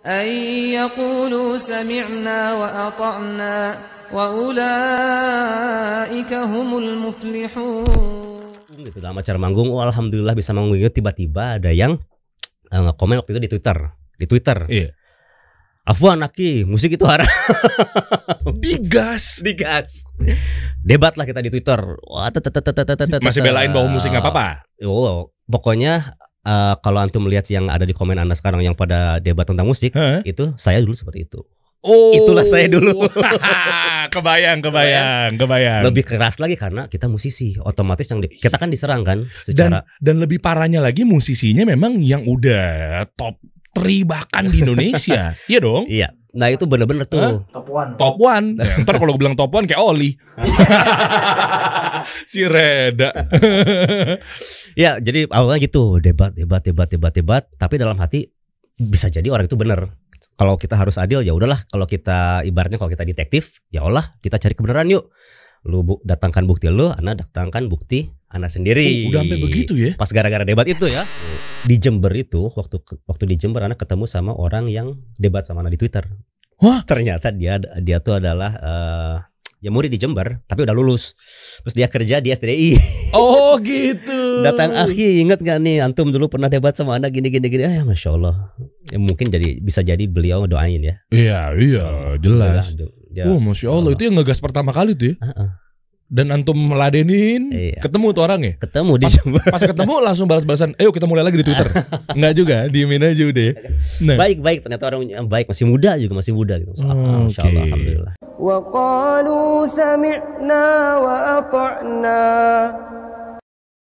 أن يقولوا سمعنا وأطعنا وأولئك هم المفلحون gitu dalam acara manggung oh alhamdulillah bisa manggung tiba-tiba ada yang uh, komen waktu itu di Twitter di Twitter iya. Afwan Aki, musik itu haram. Digas, digas. Debat lah kita di Twitter. Wah, tata, tata, tata, Masih belain bahwa musik nggak apa-apa. Oh, pokoknya uh, kalau antum melihat yang ada di komen anda sekarang yang pada debat tentang musik huh? itu saya dulu seperti itu Oh, itulah saya dulu. kebayang, kebayang, kebayang. Lebih keras lagi karena kita musisi, otomatis yang di, kita kan diserang kan. Secara... Dan dan lebih parahnya lagi musisinya memang yang udah top tri bahkan di Indonesia. iya dong. Iya. Nah itu bener-bener tuh huh? Top one Top one ya, Ntar kalau gue bilang top one kayak Oli Si Reda Ya jadi awalnya gitu Debat, debat, debat, debat, debat Tapi dalam hati bisa jadi orang itu bener Kalau kita harus adil ya udahlah Kalau kita ibaratnya kalau kita detektif Ya Allah kita cari kebenaran yuk Lu datangkan bukti lu Ana datangkan bukti Anak sendiri. Oh, udah sampai begitu ya. Pas gara-gara debat itu ya. Di Jember itu waktu waktu di Jember anak ketemu sama orang yang debat sama anak di Twitter. Wah, ternyata dia dia tuh adalah uh, ya murid di Jember tapi udah lulus terus dia kerja di SDI oh gitu datang akhi iya, inget gak nih antum dulu pernah debat sama anak gini gini gini ah, ya masya Allah ya, mungkin jadi bisa jadi beliau doain ya iya iya jelas Wah, oh, masya Allah itu yang ngegas pertama kali tuh ya. Uh, dan antum meladenin, iya. ketemu tuh orang ya? Ketemu di Jember. Pas, ketemu langsung balas-balasan, "Ayo kita mulai lagi di Twitter." Enggak juga, diemin aja udah. Ya. Nah. Baik, baik ternyata orang yang baik masih muda juga, masih muda gitu. So, hmm, okay. alhamdulillah. Wa qalu sami'na wa ata'na